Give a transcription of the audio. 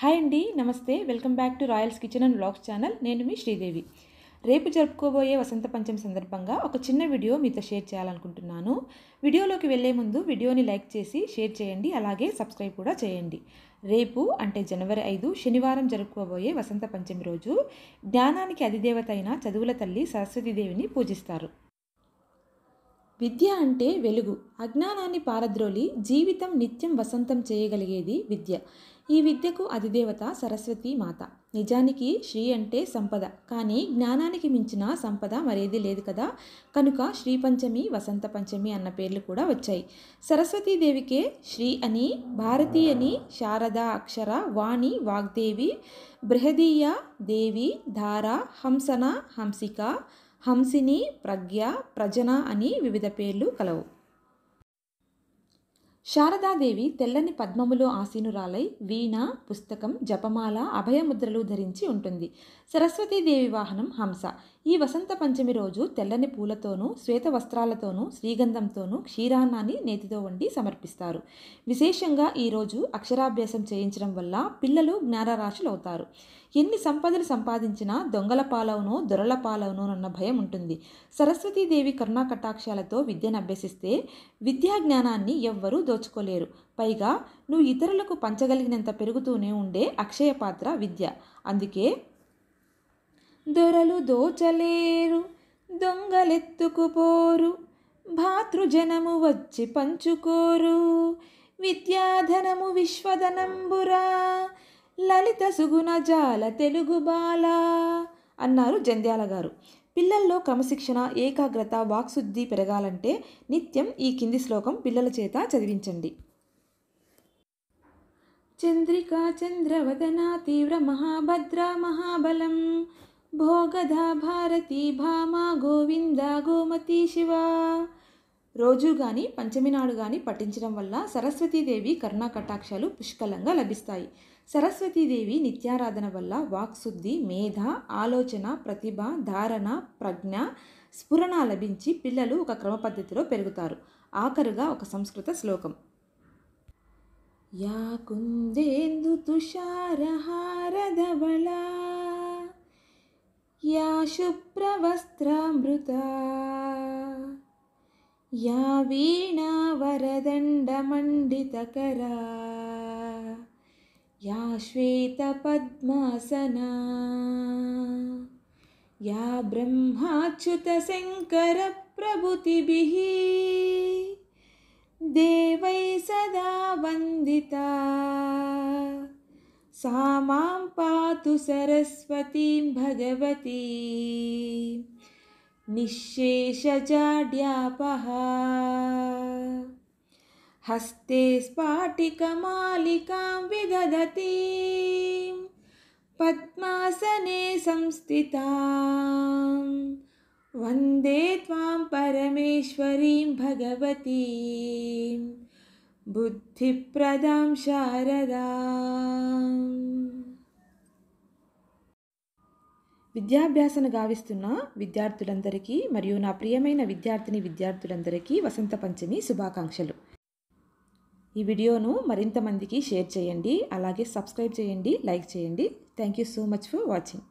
hi అండి నమస్తే welcome back to royals kitchen and blogs channel నేను మీ శ్రీదేవి రేపు జరుపుకోబోయే వసంత పంచమి సందర్భంగా ఒక చిన్న వీడియో మీతో షేర్ చేయాలనుకుంటున్నాను వీడియోలోకి వెళ్లే ముందు వీడియోని లైక్ చేసి షేర్ చేయండి అలాగే సబ్స్క్రైబ్ కూడా చేయండి రేపు అంటే జనవరి ఐదు శనివారం జరుపుకోబోయే వసంత పంచమి రోజు జ్ఞానానికి అధిదేవత అయిన చదువుల తల్లి సరస్వతీదేవిని పూజిస్తారు విద్య అంటే వెలుగు అజ్ఞానాన్ని పారద్రోలి జీవితం నిత్యం వసంతం చేయగలిగేది విద్య ఈ విద్యకు అధిదేవత సరస్వతి మాత నిజానికి శ్రీ అంటే సంపద కానీ జ్ఞానానికి మించిన సంపద మరేది లేదు కదా కనుక శ్రీ పంచమి వసంత పంచమి అన్న పేర్లు కూడా వచ్చాయి సరస్వతీదేవికే శ్రీ అని భారతి అని శారద అక్షర వాణి వాగ్దేవి బృహదీయ దేవి ధార హంసన హంసిక హంసిని ప్రజ్ఞ ప్రజన అని వివిధ పేర్లు కలవు శారదాదేవి తెల్లని పద్మములో ఆసీనురాలై వీణ పుస్తకం జపమాల అభయముద్రలు ధరించి ఉంటుంది సరస్వతీదేవి వాహనం హంస ఈ వసంత పంచమి రోజు తెల్లని పూలతోనూ శ్వేత వస్త్రాలతోనూ శ్రీగంధంతోనూ క్షీరాన్నాన్ని నేతితో వండి సమర్పిస్తారు విశేషంగా ఈరోజు అక్షరాభ్యాసం చేయించడం వల్ల పిల్లలు జ్ఞానరాశులవుతారు ఎన్ని సంపదలు సంపాదించినా దొంగల పాలవునో దొరల అన్న భయం ఉంటుంది సరస్వతీదేవి కరుణా కటాక్షాలతో విద్యను అభ్యసిస్తే విద్యా జ్ఞానాన్ని ఎవ్వరూ దోచుకోలేరు పైగా నువ్వు ఇతరులకు పంచగలిగినంత పెరుగుతూనే ఉండే అక్షయ పాత్ర విద్య అందుకే దొరలు దోచలేరు దొంగలెత్తుకుపోరు భాతృజనము వచ్చి పంచుకోరు విద్యాధనము విశ్వధనంబురా లలిత సుగుణ జాల తెలుగు బాల అన్నారు జంధ్యాల గారు పిల్లల్లో క్రమశిక్షణ ఏకాగ్రత వాక్శుద్ధి పెరగాలంటే నిత్యం ఈ కింది శ్లోకం పిల్లల చేత చదివించండి చంద్రిక చంద్రవదన తీవ్ర మహాభద్ర మహాబలం భోగధ భారతి భామ గోవింద గోమతి శివ రోజు కానీ పంచమి నాడు కానీ పఠించడం వల్ల సరస్వతీదేవి కరుణా కటాక్షాలు పుష్కలంగా లభిస్తాయి సరస్వతీదేవి నిత్యారాధన వల్ల వాక్శుద్ధి మేధ ఆలోచన ప్రతిభ ధారణ ప్రజ్ఞ స్ఫురణ లభించి పిల్లలు ఒక క్రమ పద్ధతిలో పెరుగుతారు ఆఖరుగా ఒక సంస్కృత శ్లోకం యా కుందేందు తుషారహారదవళా యా शुभ्रवस्त्रामृता या वीणा वरदण्डमण्डितकरा या श्वेतपद्मासना या ब्रह्माच्युतशङ्करप्रभुतिभिः देवैः सदा वन्दिता सा मां पातु सरस्वतीं भगवती निःशेषजाड्यापः हस्ते स्फाटिकमालिकां विदधती पद्मासने संस्थितां वन्दे त्वां परमेश्वरीं भगवतीं बुद्धिप्रदां शारदा విద్యాభ్యాసను గావిస్తున్న విద్యార్థులందరికీ మరియు నా ప్రియమైన విద్యార్థిని విద్యార్థులందరికీ వసంత పంచమి శుభాకాంక్షలు ఈ వీడియోను మరింత మందికి షేర్ చేయండి అలాగే సబ్స్క్రైబ్ చేయండి లైక్ చేయండి thank you so much for watching